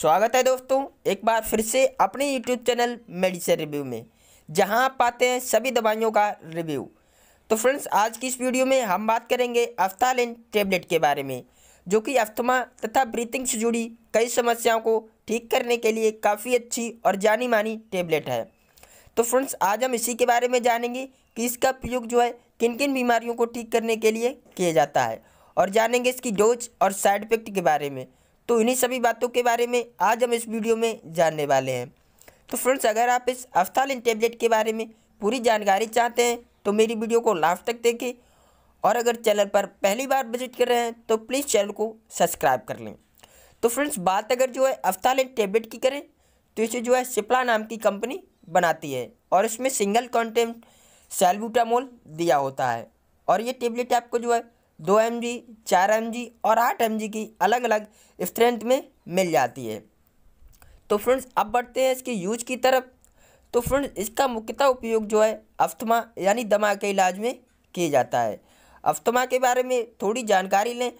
स्वागत है दोस्तों एक बार फिर से अपने YouTube चैनल मेडिसिन रिव्यू में जहां आप पाते हैं सभी दवाइयों का रिव्यू तो फ्रेंड्स आज की इस वीडियो में हम बात करेंगे अफ्तालिन टेबलेट के बारे में जो कि अस्थमा तथा ब्रीथिंग से जुड़ी कई समस्याओं को ठीक करने के लिए काफ़ी अच्छी और जानी मानी टेबलेट है तो फ्रेंड्स आज हम इसी के बारे में जानेंगे कि इसका प्रयोग जो है किन किन बीमारियों को ठीक करने के लिए किया जाता है और जानेंगे इसकी डोज और साइड इफेक्ट के बारे में तो इन्हीं सभी बातों के बारे में आज हम इस वीडियो में जानने वाले हैं तो फ्रेंड्स अगर आप इस अफ्तालिन टेबलेट के बारे में पूरी जानकारी चाहते हैं तो मेरी वीडियो को लास्ट तक देखें और अगर चैनल पर पहली बार विजिट कर रहे हैं तो प्लीज़ चैनल को सब्सक्राइब कर लें तो फ्रेंड्स बात अगर जो है अफ्तालिन टेबलेट की करें तो इसे जो है सिप्ला नाम की कंपनी बनाती है और इसमें सिंगल कॉन्टेंट सेलबूटामोल दिया होता है और ये टेबलेट आपको जो है दो एम जी चार एम जी और आठ एम जी की अलग अलग स्ट्रेंथ में मिल जाती है तो फ्रेंड्स अब बढ़ते हैं इसके यूज की तरफ तो फ्रेंड्स इसका मुख्यतः उपयोग जो है अस्थमा यानी दमा के इलाज में किया जाता है अस्थमा के बारे में थोड़ी जानकारी लें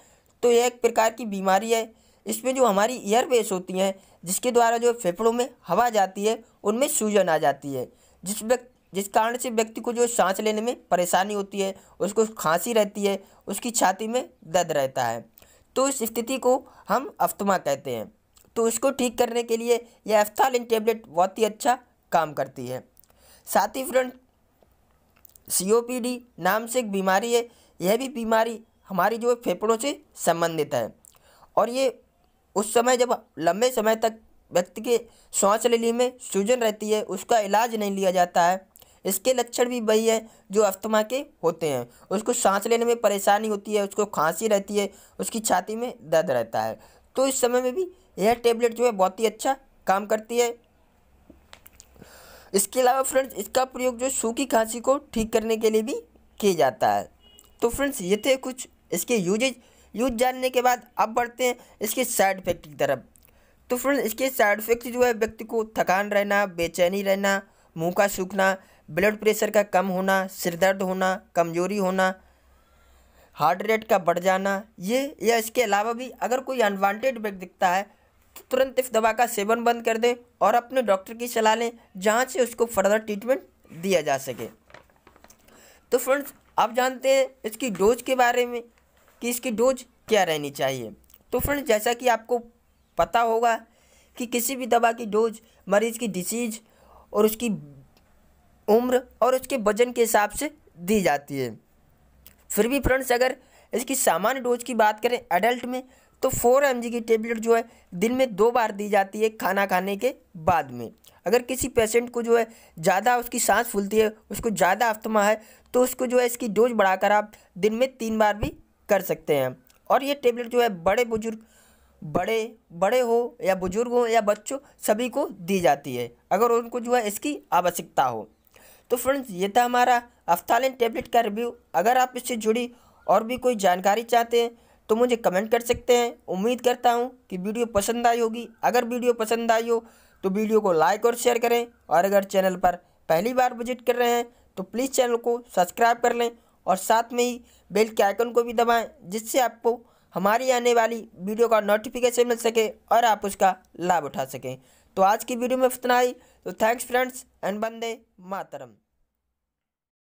तो यह एक प्रकार की बीमारी है इसमें जो हमारी ईयरवेस होती हैं जिसके द्वारा जो फेफड़ों में हवा जाती है उनमें सूजन आ जाती है जिस व्यक्ति जिस कारण से व्यक्ति को जो सांस लेने में परेशानी होती है उसको खांसी रहती है उसकी छाती में दर्द रहता है तो इस स्थिति को हम अफ्तमा कहते हैं तो इसको ठीक करने के लिए यह अफ्थालिन टेबलेट बहुत ही अच्छा काम करती है साथ ही फ्रेंड सीओपीडी नाम से एक बीमारी है यह भी बीमारी हमारी जो फेफड़ों से संबंधित है और ये उस समय जब लंबे समय तक व्यक्ति के श्वास लेने में सूजन रहती है उसका इलाज नहीं लिया जाता है इसके लक्षण भी वही है जो अस्थमा के होते हैं उसको सांस लेने में परेशानी होती है उसको खांसी रहती है उसकी छाती में दर्द रहता है तो इस समय में भी यह टेबलेट जो है बहुत ही अच्छा काम करती है इसके अलावा फ्रेंड्स इसका प्रयोग जो सूखी खांसी को ठीक करने के लिए भी किया जाता है तो फ्रेंड्स ये थे कुछ इसके यूजेज यूज जानने के बाद अब बढ़ते हैं इसके साइड इफेक्ट की तरफ तो फ्रेंड्स इसके साइड इफेक्ट जो है व्यक्ति को थकान रहना बेचैनी रहना मुंह का सूखना ब्लड प्रेशर का कम होना सिर दर्द होना कमजोरी होना हार्ट रेट का बढ़ जाना ये या इसके अलावा भी अगर कोई अनवांटेड व्यक्त दिखता है तो तुरंत इस दवा का सेवन बंद कर दें और अपने डॉक्टर की सलाह लें जहाँ से उसको फर्दर ट्रीटमेंट दिया जा सके तो फ्रेंड्स आप जानते हैं इसकी डोज के बारे में कि इसकी डोज क्या रहनी चाहिए तो फ्रेंड्स जैसा कि आपको पता होगा कि किसी भी दवा की डोज मरीज़ की डिसीज और उसकी उम्र और उसके वजन के हिसाब से दी जाती है फिर भी फ्रेंड्स अगर इसकी सामान्य डोज की बात करें एडल्ट में तो फोर एम की टेबलेट जो है दिन में दो बार दी जाती है खाना खाने के बाद में अगर किसी पेशेंट को जो है ज़्यादा उसकी सांस फूलती है उसको ज़्यादा अफ्तमा है तो उसको जो है इसकी डोज बढ़ाकर आप दिन में तीन बार भी कर सकते हैं और ये टेबलेट जो है बड़े बुजुर्ग बड़े बड़े हो या बुजुर्ग हो या बच्चों सभी को दी जाती है अगर उनको जो है इसकी आवश्यकता हो तो फ्रेंड्स ये था हमारा अफ्थालिन टेबलेट का रिव्यू अगर आप इससे जुड़ी और भी कोई जानकारी चाहते हैं तो मुझे कमेंट कर सकते हैं उम्मीद करता हूँ कि वीडियो पसंद आई होगी अगर वीडियो पसंद आई हो तो वीडियो को लाइक और शेयर करें और अगर चैनल पर पहली बार विजिट कर रहे हैं तो प्लीज़ चैनल को सब्सक्राइब कर लें और साथ में ही बेल के आइकन को भी दबाएं जिससे आपको हमारी आने वाली वीडियो का नोटिफिकेशन मिल सके और आप उसका लाभ उठा सकें तो आज की वीडियो में इतना ही तो थैंक्स फ्रेंड्स एंड बंदे मातरम